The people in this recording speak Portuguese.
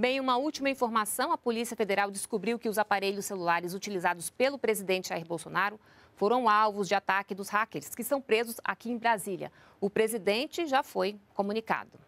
Bem, uma última informação: a Polícia Federal descobriu que os aparelhos celulares utilizados pelo presidente Jair Bolsonaro foram alvos de ataque dos hackers que são presos aqui em Brasília. O presidente já foi comunicado.